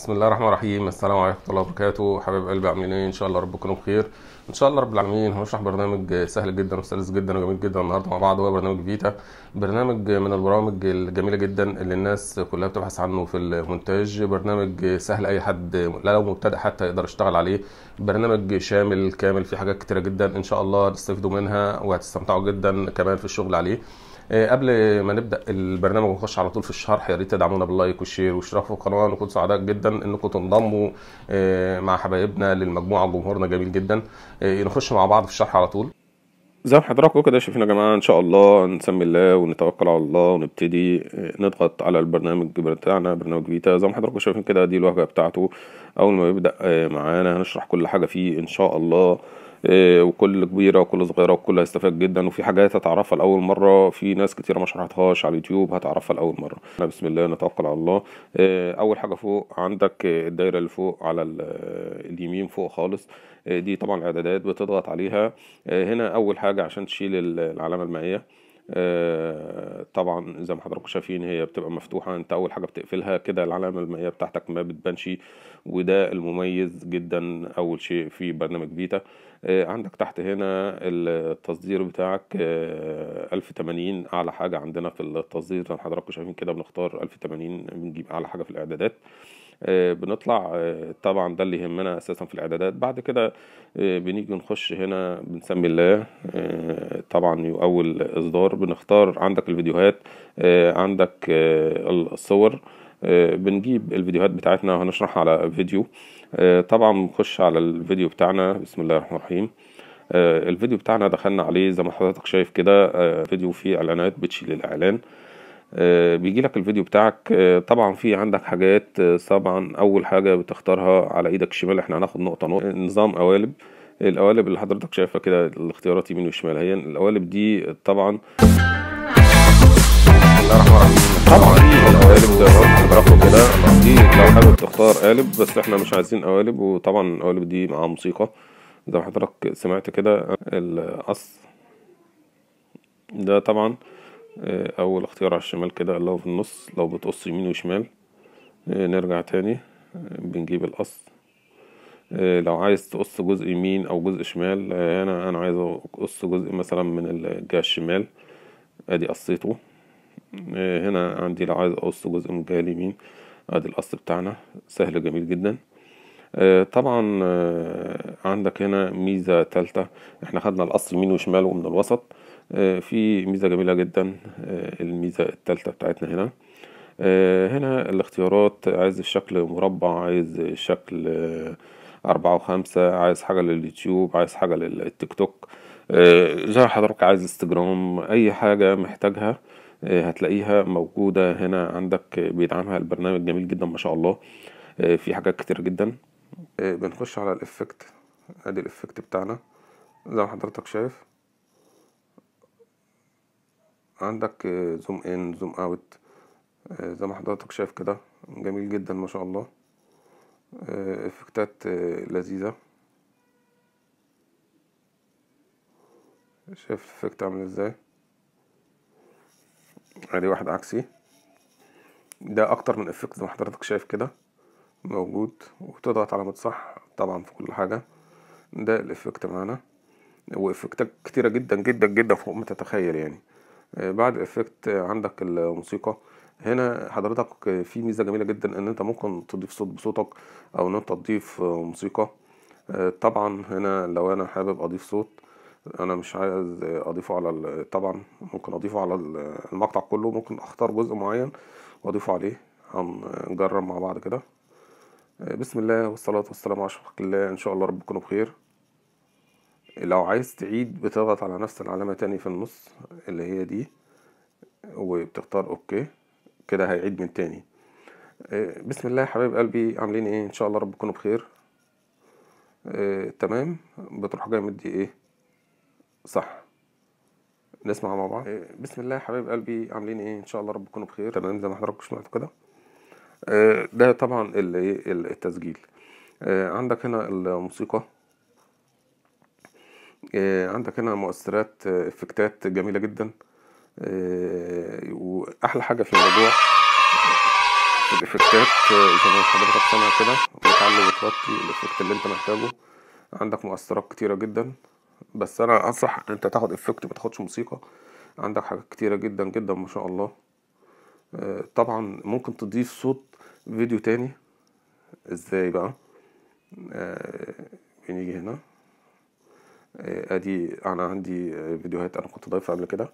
بسم الله الرحمن الرحيم السلام عليكم ورحمه الله وبركاته حبايب قلبي عاملين ايه ان شاء الله تكونوا بخير ان شاء الله رب العالمين هنشرح برنامج سهل جدا وسلس جدا وجميل جدا النهارده مع بعض هو برنامج فيتا برنامج من البرامج الجميله جدا اللي الناس كلها بتبحث عنه في المونتاج برنامج سهل اي حد لا لو مبتدئ حتى يقدر يشتغل عليه برنامج شامل كامل فيه حاجات كتيره جدا ان شاء الله تستفيدوا منها وهتستمتعوا جدا كمان في الشغل عليه آه، قبل ما نبدا البرنامج ونخش على طول في الشرح يا ريت تدعمونا باللايك والشير واشتراك في القناه نكون سعداء جدا انكم تنضموا آه، مع حبايبنا للمجموعه جمهورنا جميل جدا آه، نخش مع بعض في الشرح على طول زي ما حضراتكم كده شايفين يا جماعه ان شاء الله نسمي الله ونتوكل على الله ونبتدي نضغط على البرنامج بتاعنا برنامج فيتا زي ما حضراتكم شايفين كده دي الواجهه بتاعته اول ما يبدا معانا هنشرح كل حاجه فيه ان شاء الله آه، وكل كبيره وكل صغيره وكل هيستفاد جدا وفي حاجات هتعرفها لاول مره في ناس كتيره ما شرحتهاش على اليوتيوب هتعرفها لاول مره بسم الله نتوكل على الله آه، اول حاجه فوق عندك آه، الدايره اللي فوق على اليمين فوق خالص دي طبعا اعدادات بتضغط عليها هنا اول حاجه عشان تشيل العلامه المائيه آه، طبعا زي ما حضراتكم شايفين هي بتبقى مفتوحه انت اول حاجه بتقفلها كده العلامه المائيه بتاعتك ما بتبانش وده المميز جدا اول شيء في برنامج بيتا آه، عندك تحت هنا التصدير بتاعك 1080 آه، اعلى حاجه عندنا في التصدير زي ما حضراتكم شايفين كده بنختار 1080 بنجيب اعلى حاجه في الاعدادات آه، بنطلع آه، طبعا ده اللي يهمنا اساسا في الاعدادات بعد كده آه، بنيجي نخش هنا بنسمي الله طبعا اول اصدار بنختار عندك الفيديوهات عندك الصور بنجيب الفيديوهات بتاعتنا وهنشرح على فيديو طبعا بنخش على الفيديو بتاعنا بسم الله الرحمن الرحيم الفيديو بتاعنا دخلنا عليه زي ما حضرتك شايف كده فيديو فيه اعلانات بتشيل الاعلان آه، بيجي لك الفيديو بتاعك آه، طبعا في عندك حاجات آه، طبعا اول حاجه بتختارها على ايدك الشمال احنا هناخد نقطه نقطه نظام قوالب القوالب اللي حضرتك شايفها كده الاختيارات يمين وشمال هي القوالب دي طبعا طبعا القوالب زي ما كده دي لو حابب تختار قالب بس احنا مش عايزين قوالب وطبعا القوالب دي مع موسيقى زي ما حضرتك سمعت كده القص ده طبعا آه، اول اختيار على الشمال كده اللي هو في النص لو بتقص يمين وشمال آه، نرجع تاني آه، بنجيب القص لو عايز تقص جزء يمين او جزء شمال انا انا عايز اقص جزء مثلا من الجهه الشمال ادي قصيته هنا عندي لو عايز اقص جزء من الجهه اليمين ادي القص بتاعنا سهل جميل جدا طبعا عندك هنا ميزه تالته احنا خدنا القص يمين وشمال ومن الوسط آه، في ميزة جميلة جدا آه، الميزة التالتة بتاعتنا هنا آه، هنا الاختيارات عايز الشكل مربع عايز شكل أربعة وخمسة عايز حاجة لليوتيوب عايز حاجة للتيك توك زي حضرتك عايز انستجرام أي حاجة محتاجها هتلاقيها موجودة هنا عندك بيدعمها البرنامج جميل جدا ما شاء الله في حاجات كتير جدا بنخش على الإفكت ادي الإفكت بتاعنا زي ما حضرتك شايف عندك آه، زوم ان زوم اوت آه، زي ما حضرتك شايف كده جميل جدا ما شاء الله آه، افكتات لذيذة شايف الافكت عامل ازاي ادي واحد عكسي ده اكتر من افكت زي ما حضرتك شايف كده موجود وتضغط علامة صح طبعا في كل حاجة ده الافكت معانا وافكتات كتيرة جدا جدا جدا فوق ما تتخيل يعني بعد افكت عندك الموسيقى هنا حضرتك في ميزه جميله جدا ان انت ممكن تضيف صوت بصوتك او ان انت تضيف موسيقى طبعا هنا لو انا حابب اضيف صوت انا مش عايز اضيفه على طبعا ممكن اضيفه على المقطع كله ممكن اختار جزء معين واضيفه عليه هنجرب مع بعض كده بسم الله والصلاة والسلام على اشرف الله ان شاء الله ربكم بخير لو عايز تعيد بتضغط على نفس العلامة تاني في النص اللي هي دي وبتختار اوكي كده هيعيد من تاني آه، بسم الله يا حبايب قلبي عاملين ايه ان شاء الله رب تكونوا بخير آه، تمام بتروح جاي مدي ايه صح نسمع مع بعض آه، بسم الله يا حبايب قلبي عاملين ايه ان شاء الله رب تكونوا بخير تمام زي ما حضراتكم سمعتوا كده ده طبعا إيه؟ التسجيل عندك هنا الموسيقى آه، عندك هنا مؤثرات آه، افكتات جميله جدا آه، واحلى حاجه في الموضوع الافكتات زي ما حضرتك سامع كده بتعلي وتوطي الافكت اللي انت محتاجه عندك مؤثرات كتيره جدا بس انا انصح ان انت تاخد افكت ما تاخدش موسيقى عندك حاجات كتيره جدا جدا ما شاء الله طبعا ممكن تضيف صوت فيديو تاني ازاي بقى بنيجي هنا آه، ادي انا عندي آه، فيديوهات انا كنت ضايفها قبل كده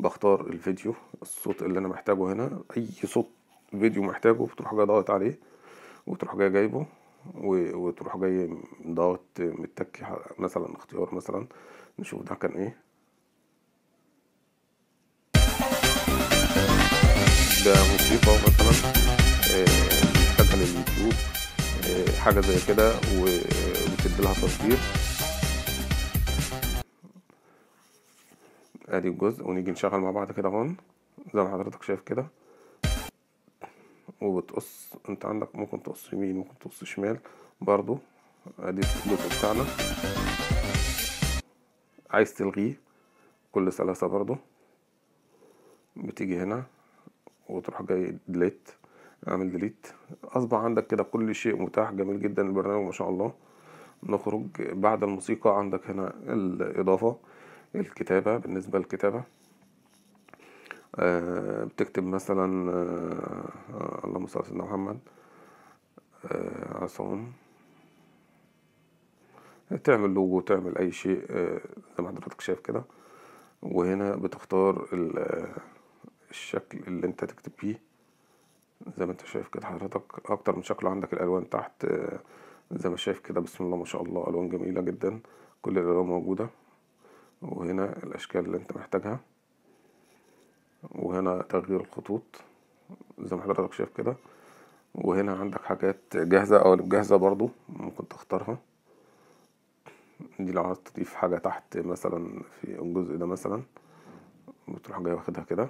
بختار الفيديو الصوت اللي انا محتاجه هنا اي صوت فيديو محتاجه بتروح جاي ضاغط عليه وتروح جاي جايبه وتروح جاي ضاغط متكي مثلا اختيار مثلا نشوف ده كان ايه ده موسيقى مثلا آه، محتاجها لليوتيوب حاجه زي كده وبتدي لها تصوير ادي الجزء ونيجي نشغل مع بعض كده هون زي ما حضرتك شايف كده وبتقص انت عندك ممكن تقص يمين ممكن تقص شمال برضو ادي الجزء بتاعنا عايز تلغيه كل سلاسة برضو بتيجي هنا وتروح جاي ديليت اعمل ديليت اصبح عندك كده كل شيء متاح جميل جدا البرنامج ما شاء الله نخرج بعد الموسيقى عندك هنا الاضافة الكتابة بالنسبة للكتابة آه، بتكتب مثلا آه، اللهم صل على سيدنا محمد آه، عصام تعمل لوجو تعمل اي شيء زي ما حضرتك شايف كده وهنا بتختار الشكل اللي انت تكتب فيه زي ما انت شايف كده حضرتك اكتر من شكل عندك الالوان تحت زي ما شايف كده بسم الله ما شاء الله الوان جميله جدا كل الالوان موجوده وهنا الأشكال اللي أنت محتاجها وهنا تغيير الخطوط زي ما حضرتك شايف كده وهنا عندك حاجات جاهزة أو جاهزة برضو ممكن تختارها دي لو عايز تضيف حاجة تحت مثلا في الجزء ده مثلا بتروح جاي واخدها كده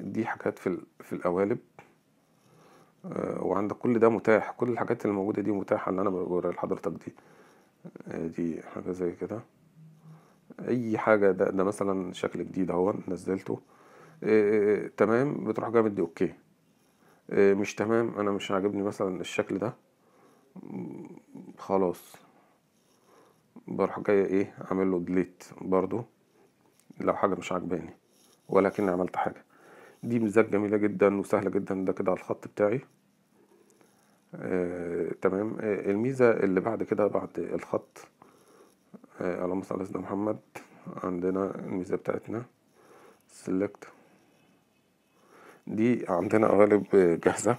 دي حاجات في, في القوالب آه، وعندك كل ده متاح كل الحاجات اللي موجودة دي متاحة اللي أنا بوريها لحضرتك دي آه، دي حاجة زي كده اي حاجه ده, ده مثلا شكل جديد اهو نزلته إيه تمام بتروح جامد دي اوكي إيه مش تمام انا مش عاجبني مثلا الشكل ده خلاص بروح جاي ايه اعمل له ديليت برضو لو حاجه مش عجباني ولكن عملت حاجه دي ميزات جميله جدا وسهله جدا ده كده على الخط بتاعي آه، تمام آه، الميزه اللي بعد كده بعد الخط آه، اللهم صل على سيدنا محمد عندنا الميزة بتاعتنا سيلكت دي عندنا قوالب جاهزة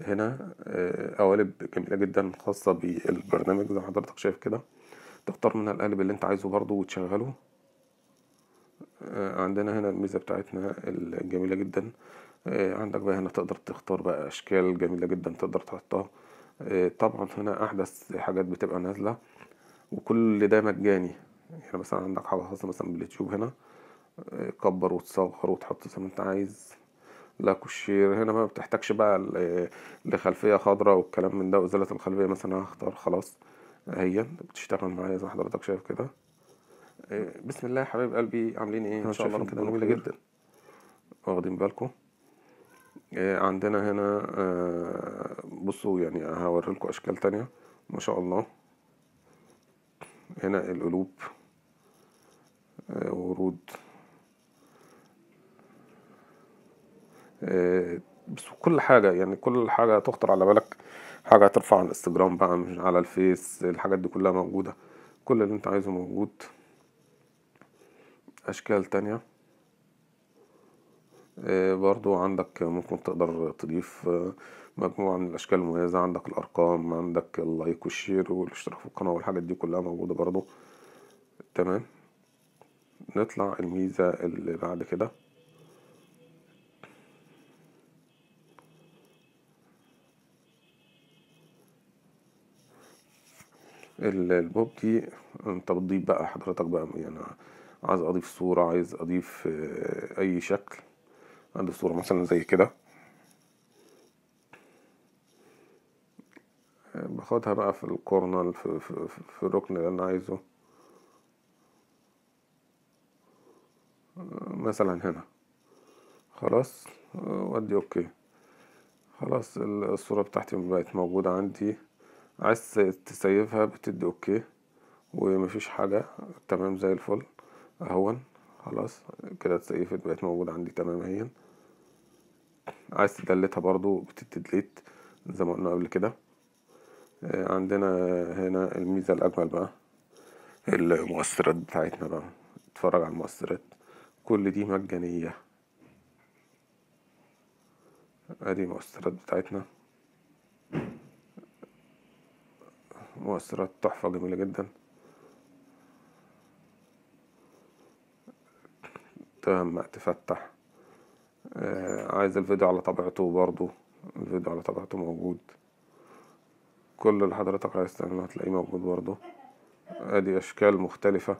هنا آه، قوالب جميلة جدا خاصة بالبرنامج زي ما حضرتك شايف كده تختار منها القالب اللي انت عايزه برضو وتشغله آه، عندنا هنا الميزة بتاعتنا الجميلة جدا عندك بقى هنا تقدر تختار بقى أشكال جميلة جدا تقدر تحطها طبعا هنا أحدث حاجات بتبقى نازلة وكل ده مجاني يعني مثلا عندك حاجة خاصة مثلا باليوتيوب هنا كبر وتصغر وتحط زي ما انت عايز لا كوشير هنا ما بتحتاجش بقى لخلفية خضراء والكلام من ده وإزالة الخلفية مثلا هختار خلاص هي بتشتغل معايا زي ما حضرتك شايف كده آه، بسم الله يا حبايب قلبي عاملين ايه ان شاء الله كده جميلة جدا واخدين بالكم آه، عندنا هنا آه، بصوا يعني لكم اشكال تانية ما شاء الله هنا القلوب آه، ورود آه، بس كل حاجة يعني كل حاجة تخطر على بالك حاجة ترفع على الانستجرام بقى مش على الفيس الحاجات دي كلها موجودة كل اللي انت عايزه موجود أشكال تانية آه، برضو عندك ممكن تقدر تضيف آه، مجموعة من الأشكال المميزة عندك الأرقام عندك اللايك والشير والاشتراك في القناة والحاجات دي كلها موجودة برضو تمام نطلع الميزة اللي بعد كده البوب دي انت بتضيف بقى حضرتك بقى يعني عايز اضيف صورة عايز اضيف آه، اي شكل عندي صورة مثلا زي كده باخدها بقى في الكورنر في, في, في الركن اللي انا عايزه مثلا هنا خلاص وادي اوكي خلاص الصورة بتاعتي بقت موجودة عندي عايز تسيفها بتدي اوكي ومفيش حاجة تمام زي الفل اهون خلاص كده اتسيفت بقت موجودة عندي تمام اهين عايز تدلتها برضو بتتدليت زي ما قلنا قبل كده آه، عندنا هنا الميزة الأجمل بقى المؤثرات بتاعتنا بقى اتفرج على المؤثرات كل دي مجانية ادي المؤثرات بتاعتنا مؤثرات تحفة جميلة جدا تهم تفتح آه، عايز الفيديو على طبيعته برضو الفيديو على طبيعته موجود كل اللي حضرتك عايز تعمله هتلاقيه موجود برضو ادي اشكال مختلفة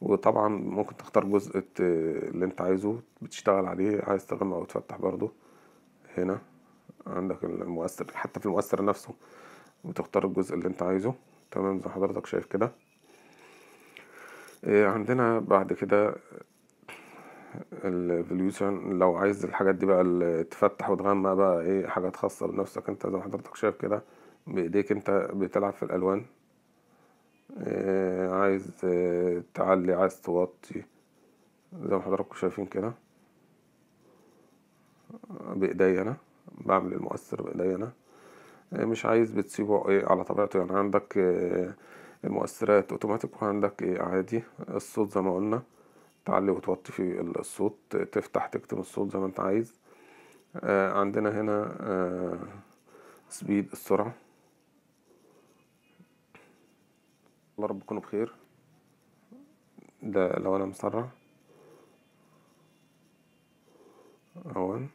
وطبعا ممكن تختار جزء اللي انت عايزه بتشتغل عليه عايز او تفتح برضو هنا عندك المؤثر حتى في المؤثر نفسه وتختار الجزء اللي انت عايزه تمام زي حضرتك شايف كده إيه، عندنا بعد كده الفوليوشن لو عايز الحاجات دي بقى اللي تفتح وتغمق بقى ايه حاجات خاصة بنفسك انت زي ما حضرتك شايف كده بايديك انت بتلعب في الالوان إيه عايز إيه تعلي عايز توطي زي ما حضراتكم شايفين كده بايديا انا بعمل المؤثر بايديا انا إيه مش عايز بتسيبه ايه على طبيعته يعني عندك إيه المؤثرات اوتوماتيك وعندك ايه عادي الصوت زي ما قلنا تعلي وتوطي في الصوت تفتح تكتم الصوت زي ما انت عايز آه عندنا هنا آه سبيد السرعة الله رب تكونوا بخير ده لو انا مسرع اهون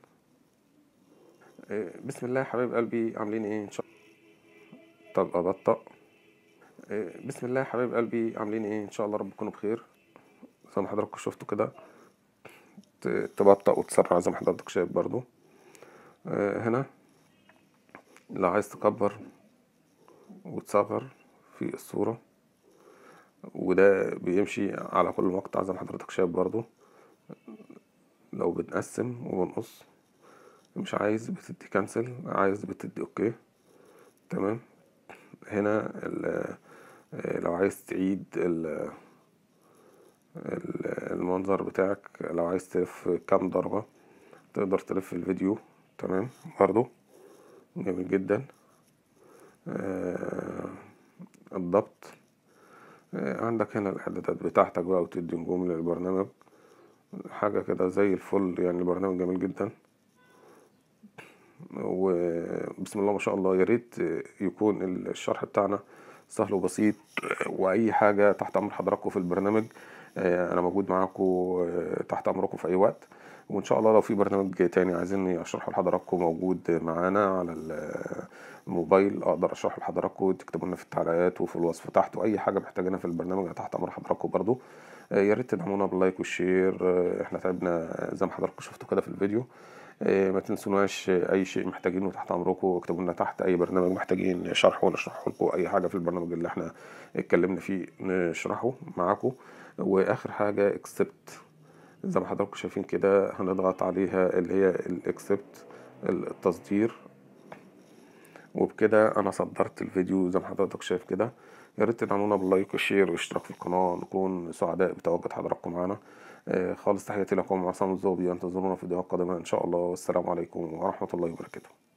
آه بسم الله يا حبايب قلبي عاملين ايه ان شاء الله طب ابطأ آه، بسم الله يا حبايب قلبي عاملين ايه ان شاء الله رب تكونوا بخير زي ما حضراتكم شفتوا كده تبطأ وتسرع زي ما حضرتك شايف برضو آه، هنا لو عايز تكبر وتصغر في الصورة وده بيمشي على كل مقطع زي ما حضرتك شايف برضو لو بنقسم وبنقص مش عايز بتدي كنسل عايز بتدي اوكي تمام هنا آه، لو عايز تعيد المنظر بتاعك لو عايز تلف كام درجة تقدر تلف الفيديو تمام برضو جميل جدا آه، الضبط آه، عندك هنا الاعدادات بتاعتك بقى وتدي نجوم للبرنامج حاجة كده زي الفل يعني البرنامج جميل جدا وبسم الله ما شاء الله يا ريت يكون الشرح بتاعنا سهل وبسيط واي حاجه تحت امر حضراتكم في البرنامج آه، انا موجود معاكم آه، تحت امركم في اي وقت وان شاء الله لو في برنامج تاني عايزين اشرحه لحضراتكم موجود معانا على الموبايل اقدر اشرحه لحضراتكم تكتبوا لنا في التعليقات وفي الوصف تحت واي حاجه محتاجينها في البرنامج تحت امر حضراتكم برضو آه، يا ريت تدعمونا باللايك والشير احنا تعبنا زي ما حضراتكم شفتوا كده في الفيديو آه، ما تنسوناش آه، اي شيء محتاجينه تحت امركم اكتبوا لنا تحت اي برنامج محتاجين شرحه نشرحه لكم اي حاجه في البرنامج اللي احنا اتكلمنا فيه نشرحه معاكم واخر حاجه اكسبت زي ما حضراتكم شايفين كده هنضغط عليها اللي هي الاكسبت التصدير وبكده انا صدرت الفيديو زي ما حضرتك شايف كده يا ريت تدعمونا باللايك والشير والاشتراك في القناه نكون سعداء بتواجد حضراتكم معانا آه، خالص تحياتي لكم عصام الزوبي انتظرونا في فيديوهات القادمه ان شاء الله والسلام عليكم ورحمه الله وبركاته